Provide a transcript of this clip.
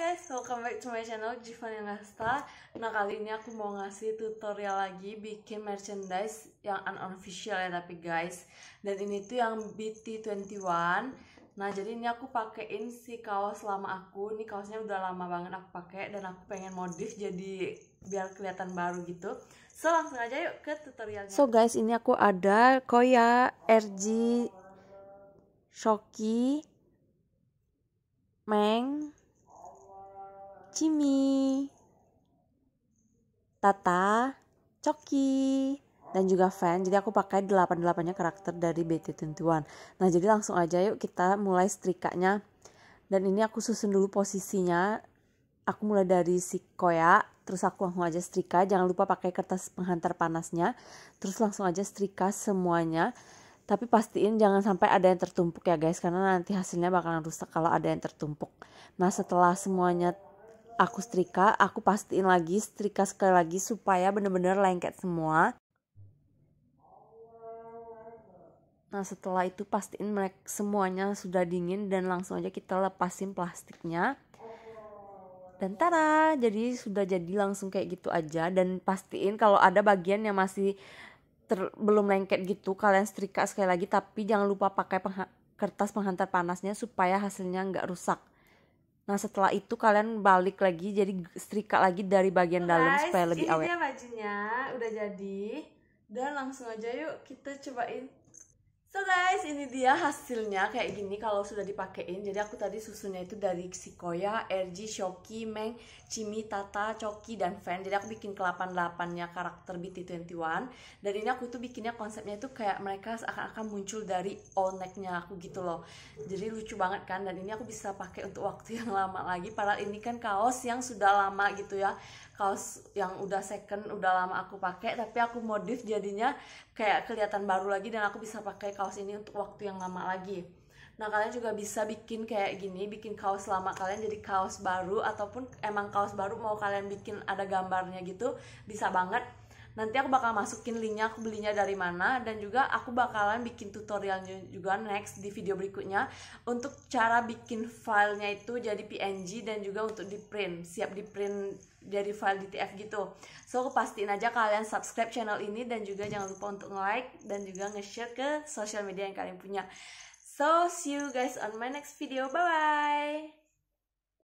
guys, welcome back to my channel Jivan yang Nasta Nah kali ini aku mau ngasih tutorial lagi bikin merchandise yang unofficial ya tapi guys Dan ini tuh yang BT21 Nah jadi ini aku pakein si kaos lama aku Ini kaosnya udah lama banget aku pakai dan aku pengen modif jadi biar kelihatan baru gitu So langsung aja yuk ke tutorialnya So guys ini aku ada Koya RG Shoki Meng Jimmy, Tata, Coki, dan juga Fan. Jadi aku pakai 88-nya karakter dari BT21. Nah, jadi langsung aja yuk kita mulai setrikanya. Dan ini aku susun dulu posisinya. Aku mulai dari si Koya, terus aku langsung aja setrika. Jangan lupa pakai kertas penghantar panasnya. Terus langsung aja setrika semuanya. Tapi pastiin jangan sampai ada yang tertumpuk ya guys, karena nanti hasilnya bakalan rusak kalau ada yang tertumpuk. Nah, setelah semuanya aku setrika, aku pastiin lagi, setrika sekali lagi supaya bener-bener lengket semua. Nah setelah itu pastiin semuanya sudah dingin dan langsung aja kita lepasin plastiknya. Dan tara, jadi sudah jadi langsung kayak gitu aja dan pastiin kalau ada bagian yang masih ter, belum lengket gitu kalian setrika sekali lagi tapi jangan lupa pakai pengha kertas penghantar panasnya supaya hasilnya nggak rusak. Nah setelah itu kalian balik lagi jadi setrika lagi dari bagian Guys, dalam supaya lebih awet. Ini dia ya, bajunya udah jadi dan langsung aja yuk kita cobain So guys, ini dia hasilnya kayak gini kalau sudah dipakein. Jadi aku tadi susunya itu dari Sikoya, RG, Shoki, Meng, Cimi, Tata, Choki, dan Fan. Jadi aku bikin kelapan 88 karakter BT21. Dan ini aku tuh bikinnya konsepnya itu kayak mereka akan-akan muncul dari all neck aku gitu loh. Jadi lucu banget kan. Dan ini aku bisa pakai untuk waktu yang lama lagi. Padahal ini kan kaos yang sudah lama gitu ya kaos yang udah second udah lama aku pakai tapi aku modif jadinya kayak kelihatan baru lagi dan aku bisa pakai kaos ini untuk waktu yang lama lagi nah kalian juga bisa bikin kayak gini bikin kaos lama kalian jadi kaos baru ataupun emang kaos baru mau kalian bikin ada gambarnya gitu bisa banget nanti aku bakal masukin linknya aku belinya dari mana dan juga aku bakalan bikin tutorialnya juga next di video berikutnya untuk cara bikin filenya itu jadi PNG dan juga untuk di print siap di print dari file DTF gitu so aku pastiin aja kalian subscribe channel ini dan juga jangan lupa untuk like dan juga nge-share ke social media yang kalian punya so see you guys on my next video bye bye